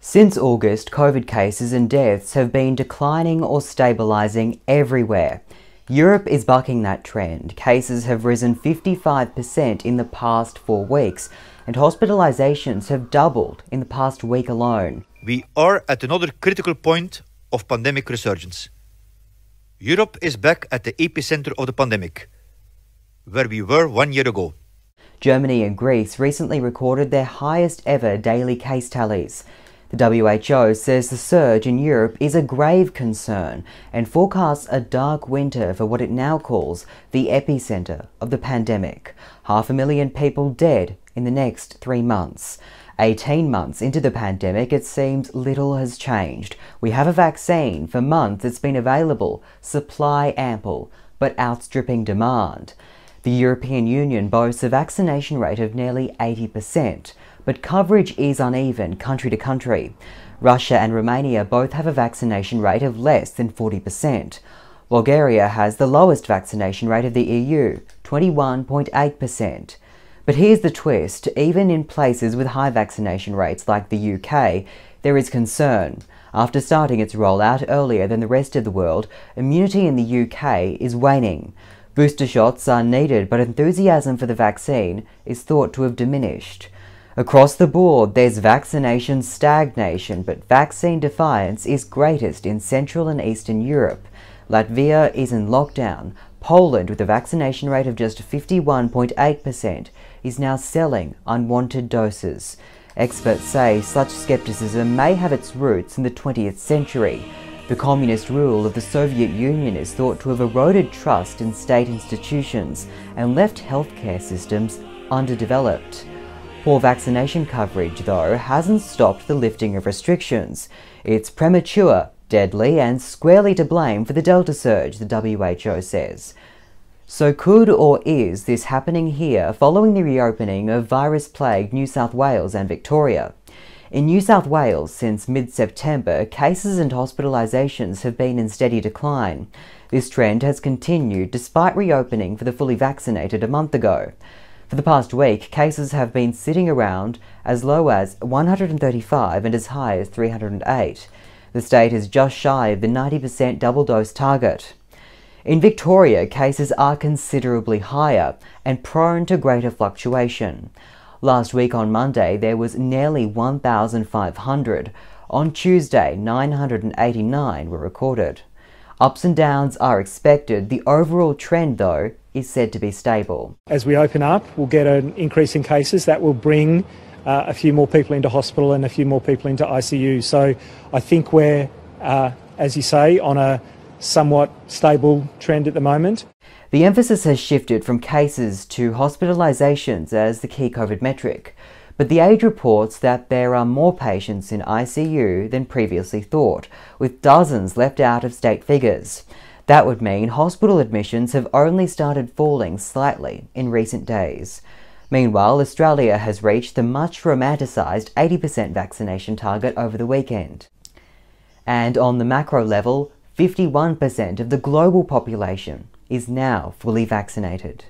Since August, COVID cases and deaths have been declining or stabilising everywhere. Europe is bucking that trend. Cases have risen 55% in the past four weeks, and hospitalisations have doubled in the past week alone. We are at another critical point of pandemic resurgence. Europe is back at the epicenter of the pandemic, where we were one year ago. Germany and Greece recently recorded their highest ever daily case tallies. The WHO says the surge in Europe is a grave concern and forecasts a dark winter for what it now calls the epicentre of the pandemic. Half a million people dead in the next three months. 18 months into the pandemic, it seems little has changed. We have a vaccine. For months, it's been available, supply ample, but outstripping demand. The European Union boasts a vaccination rate of nearly 80% but coverage is uneven country to country. Russia and Romania both have a vaccination rate of less than 40%. Bulgaria has the lowest vaccination rate of the EU, 21.8%. But here's the twist even in places with high vaccination rates like the UK, there is concern. After starting its rollout earlier than the rest of the world, immunity in the UK is waning. Booster shots are needed, but enthusiasm for the vaccine is thought to have diminished. Across the board, there's vaccination stagnation, but vaccine defiance is greatest in Central and Eastern Europe. Latvia is in lockdown. Poland, with a vaccination rate of just 51.8%, is now selling unwanted doses. Experts say such skepticism may have its roots in the 20th century. The communist rule of the Soviet Union is thought to have eroded trust in state institutions and left healthcare systems underdeveloped. Poor vaccination coverage, though, hasn't stopped the lifting of restrictions. It's premature, deadly, and squarely to blame for the Delta surge, the WHO says. So, could or is this happening here following the reopening of virus plagued New South Wales and Victoria? In New South Wales, since mid September, cases and hospitalisations have been in steady decline. This trend has continued despite reopening for the fully vaccinated a month ago. For the past week, cases have been sitting around as low as 135 and as high as 308. The state is just shy of the 90% double dose target. In Victoria, cases are considerably higher and prone to greater fluctuation. Last week on Monday, there was nearly 1,500. On Tuesday, 989 were recorded. Ups and downs are expected. The overall trend, though, is said to be stable. As we open up, we'll get an increase in cases that will bring uh, a few more people into hospital and a few more people into ICU. So I think we're, uh, as you say, on a somewhat stable trend at the moment. The emphasis has shifted from cases to hospitalisations as the key COVID metric, but the age reports that there are more patients in ICU than previously thought, with dozens left out of state figures. That would mean hospital admissions have only started falling slightly in recent days. Meanwhile, Australia has reached the much romanticised 80% vaccination target over the weekend. And on the macro level, 51% of the global population is now fully vaccinated.